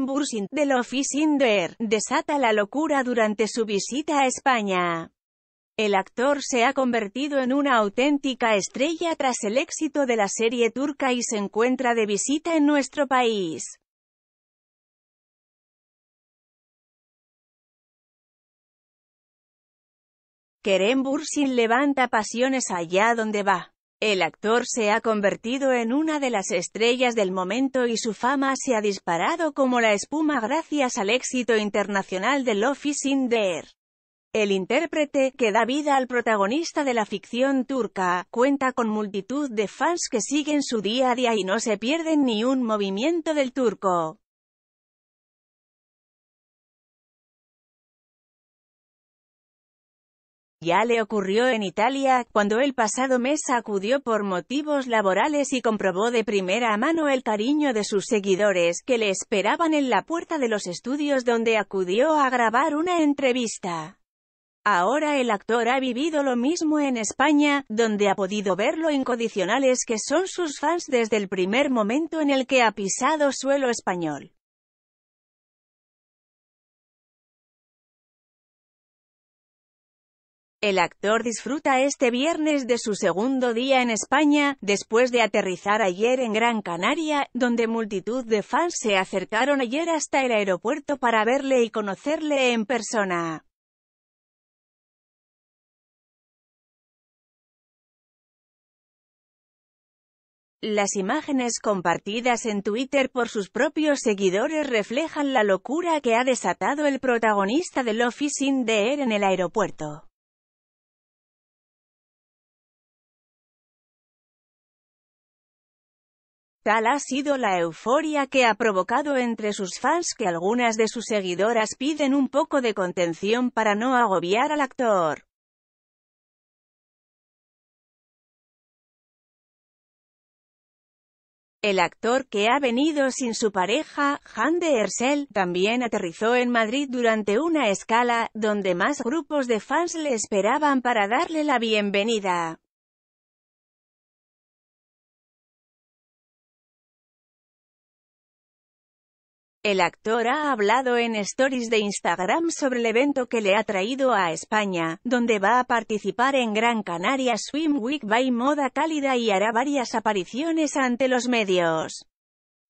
Bursin, de Office Indoor, desata la locura durante su visita a España. El actor se ha convertido en una auténtica estrella tras el éxito de la serie turca y se encuentra de visita en nuestro país. Kerem Bursin levanta pasiones allá donde va. El actor se ha convertido en una de las estrellas del momento y su fama se ha disparado como la espuma gracias al éxito internacional de Office in the El intérprete, que da vida al protagonista de la ficción turca, cuenta con multitud de fans que siguen su día a día y no se pierden ni un movimiento del turco. Ya le ocurrió en Italia, cuando el pasado mes acudió por motivos laborales y comprobó de primera mano el cariño de sus seguidores, que le esperaban en la puerta de los estudios donde acudió a grabar una entrevista. Ahora el actor ha vivido lo mismo en España, donde ha podido ver lo incondicionales que son sus fans desde el primer momento en el que ha pisado suelo español. El actor disfruta este viernes de su segundo día en España, después de aterrizar ayer en Gran Canaria, donde multitud de fans se acercaron ayer hasta el aeropuerto para verle y conocerle en persona. Las imágenes compartidas en Twitter por sus propios seguidores reflejan la locura que ha desatado el protagonista del Office sin in the en el aeropuerto. Tal ha sido la euforia que ha provocado entre sus fans que algunas de sus seguidoras piden un poco de contención para no agobiar al actor. El actor que ha venido sin su pareja, Han de Ersel, también aterrizó en Madrid durante una escala, donde más grupos de fans le esperaban para darle la bienvenida. El actor ha hablado en stories de Instagram sobre el evento que le ha traído a España, donde va a participar en Gran Canaria Swim Week by Moda Cálida y hará varias apariciones ante los medios.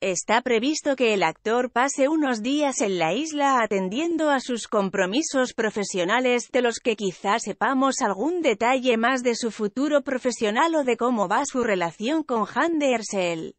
Está previsto que el actor pase unos días en la isla atendiendo a sus compromisos profesionales de los que quizás sepamos algún detalle más de su futuro profesional o de cómo va su relación con Han de Ersel.